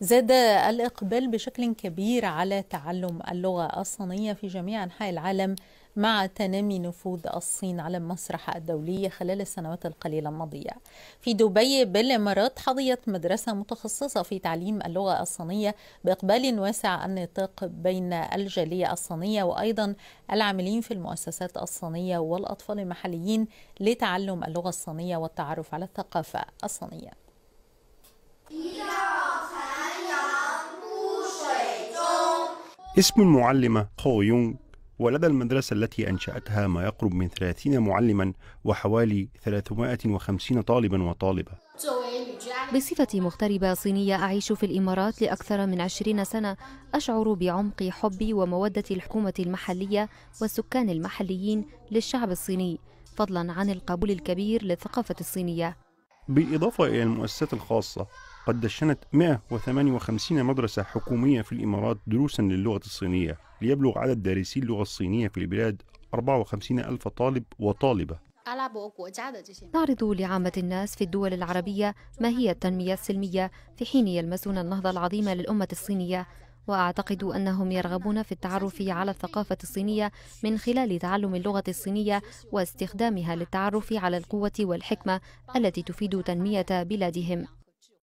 زاد الإقبال بشكل كبير على تعلم اللغة الصينية في جميع أنحاء العالم مع تنامي نفوذ الصين على المسرح الدولي خلال السنوات القليلة الماضية. في دبي بالإمارات حظيت مدرسة متخصصة في تعليم اللغة الصينية بإقبال واسع النطاق بين الجالية الصينية وأيضا العاملين في المؤسسات الصينية والأطفال المحليين لتعلم اللغة الصينية والتعرف على الثقافة الصينية. اسم المعلمة خو يونغ ولدى المدرسة التي أنشأتها ما يقرب من 30 معلما وحوالي 350 طالبا وطالبة بصفتي مغتربة صينية أعيش في الإمارات لأكثر من 20 سنة أشعر بعمق حبي ومودة الحكومة المحلية والسكان المحليين للشعب الصيني فضلا عن القبول الكبير للثقافة الصينية بالإضافة إلى المؤسسات الخاصة قد دشنت 158 مدرسة حكومية في الإمارات دروسا للغة الصينية ليبلغ عدد دارسي اللغة الصينية في البلاد 54 ألف طالب وطالبة تعرض لعامة الناس في الدول العربية ما هي التنمية السلمية في حين يلمسون النهضة العظيمة للأمة الصينية وأعتقد أنهم يرغبون في التعرف على الثقافة الصينية من خلال تعلم اللغة الصينية واستخدامها للتعرف على القوة والحكمة التي تفيد تنمية بلادهم